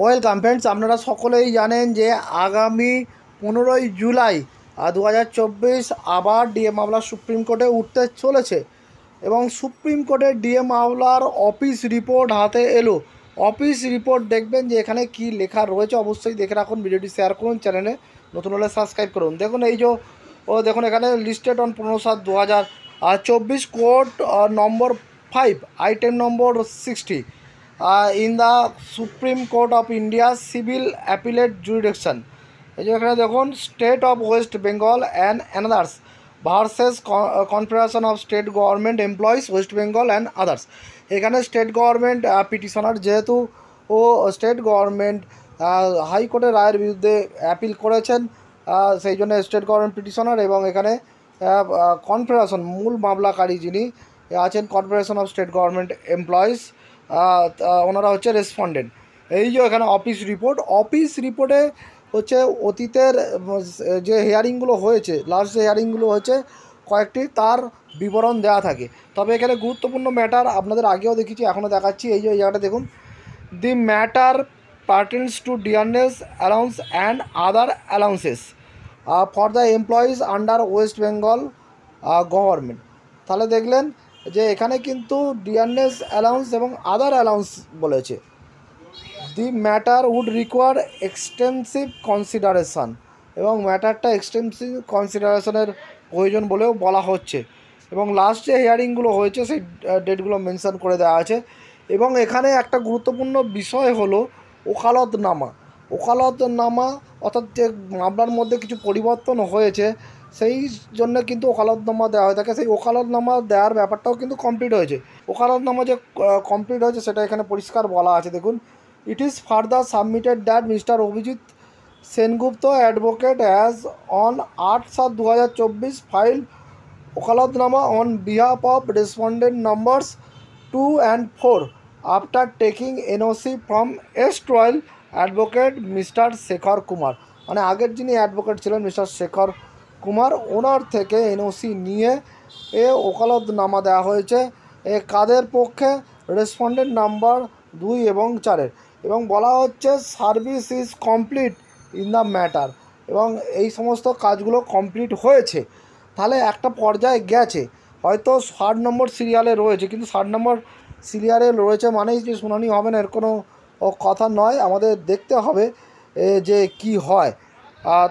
welcome friends আপনারা সকলেই জানেন যে আগামী পনেরোই জুলাই দু আবার ডিএ মামলা সুপ্রিম কোর্টে উঠতে চলেছে এবং সুপ্রিম কোর্টে ডিএ মামলার অফিস রিপোর্ট হাতে এলো অফিস রিপোর্ট দেখবেন যে এখানে কি লেখা রয়েছে অবশ্যই দেখে রাখুন ভিডিওটি শেয়ার করুন চ্যানেলে নতুন হলে সাবস্ক্রাইব করুন দেখুন এই যে ও দেখুন এখানে লিস্টেড অন পনেরো সাত দু হাজার চব্বিশ court number five item number sixty in the supreme court of India civil appellate jurisdiction এই যে এখানে দেখুন state of West Bengal and anothers versus confederation of state government employees West Bengal and others এখানে স্টেট গভর্নমেন্ট পিটিশনার যেহেতু ও স্টেট গভর্নমেন্ট হাইকোর্টের রায়ের বিরুদ্ধে অ্যাপিল করেছেন সেই জন্য স্টেট গভর্নমেন্ট পিটিশনার এবং এখানে কনফেডারেশন মূল মামলাকারী যিনি আছেন confederation of state government employees ওনারা হচ্ছে রেসপন্ডেন্ট এই যে এখানে অফিস রিপোর্ট অফিস রিপোর্টে হচ্ছে অতীতের যে হেয়ারিংগুলো হয়েছে লাস্ট যে হেয়ারিংগুলো হয়েছে কয়েকটি তার বিবরণ দেওয়া থাকে তবে এখানে গুরুত্বপূর্ণ ম্যাটার আপনাদের আগেও দেখেছি এখনও দেখাচ্ছি এই যে জায়গাটা দেখুন the matter pertains to dearness allowance and other allowances for the employees under West Bengal government তাহলে দেখলেন যে এখানে কিন্তু ডিয়ারনেস অ্যালাউন্স এবং আদার অ্যালাউন্স বলেছে the matter would require extensive consideration এবং ম্যাটারটা এক্সটেন্সিভ কনসিডারেশনের প্রয়োজন বলেও বলা হচ্ছে এবং লাস্ট যে হিয়ারিংগুলো হয়েছে সেই ডেটগুলো মেনশান করে দেওয়া আছে এবং এখানে একটা গুরুত্বপূর্ণ বিষয় হলো ওকালতনামা ওকালতনামা অর্থাৎ যে মামলার মধ্যে কিছু পরিবর্তন হয়েছে সেই জন্য কিন্তু ওকালতনামা দেওয়া হয়ে থাকে সেই ওকালতনামা দেওয়ার ব্যাপারটাও কিন্তু কমপ্লিট হয়েছে ওকালতনামা যে কমপ্লিট হয়েছে সেটা এখানে পরিষ্কার বলা আছে দেখুন it is further submitted that mister Abhijit Sengupta advocate as on আট সাত দু হাজার চব্বিশ ফাইল ওকালতনামা on behalf of respondent numbers two and four after taking NOC from S twelve advocate mister Shekhar Kumar মানে আগের যিনি অ্যাডভোকেট ছিলেন মিস্টার শেখর কুমার ওনার থেকে এনওসি নিয়ে এ ওকালতনামা দেওয়া হয়েছে এ কাদের পক্ষে রেসপন্ডেন্ট নাম্বার দুই এবং চারের এবং বলা হচ্ছে service is complete in the matter এবং এই সমস্ত কাজগুলো কমপ্লিট হয়েছে তাহলে একটা পর্যায়ে গেছে হয়তো ষাট নম্বর সিরিয়ালে রয়েছে কিন্তু ষাট নম্বর সিরিয়ালে রয়েছে মানেই যে শুনানি হবে না এর কোনো কথা নয় আমাদের দেখতে হবে যে কি হয়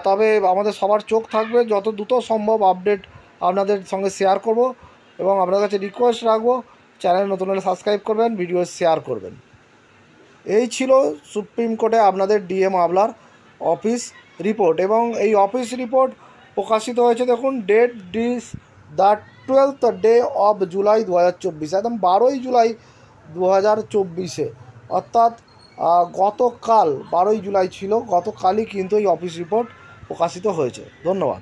তবে আমাদের সবার চোখ থাকবে যত দ্রুত সম্ভব আপডেট আপনাদের সঙ্গে শেয়ার করব এবং আপনার কাছে রিকোয়েস্ট রাখবো চ্যানেল নতুন হলে সাবস্ক্রাইব করবেন ভিডিও শেয়ার করবেন এই ছিল সুপ্রিম কোর্টে আপনাদের ডিএম আবলার অফিস রিপোর্ট এবং এই অফিস রিপোর্ট প্রকাশিত হয়েছে দেখুন dated this the twelve day of July দু একদম বারোই জুলাই দু অর্থাৎ গতকাল বারোই জুলাই ছিল গতকালই কিন্তু এই অফিস রিপোর্ট প্রকাশিত হয়েছে ধন্যবাদ